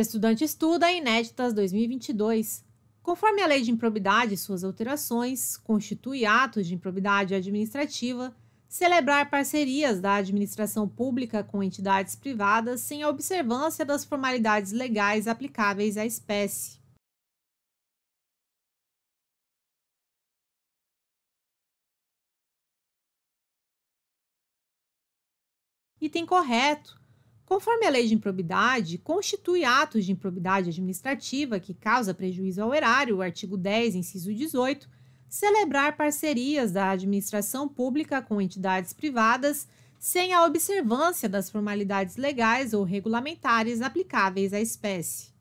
Estudante estuda Inéditas 2022. Conforme a Lei de Improbidade e suas alterações, constitui atos de improbidade administrativa celebrar parcerias da administração pública com entidades privadas sem a observância das formalidades legais aplicáveis à espécie. Item correto. Conforme a lei de improbidade, constitui atos de improbidade administrativa que causa prejuízo ao erário, o artigo 10, inciso 18, celebrar parcerias da administração pública com entidades privadas sem a observância das formalidades legais ou regulamentares aplicáveis à espécie.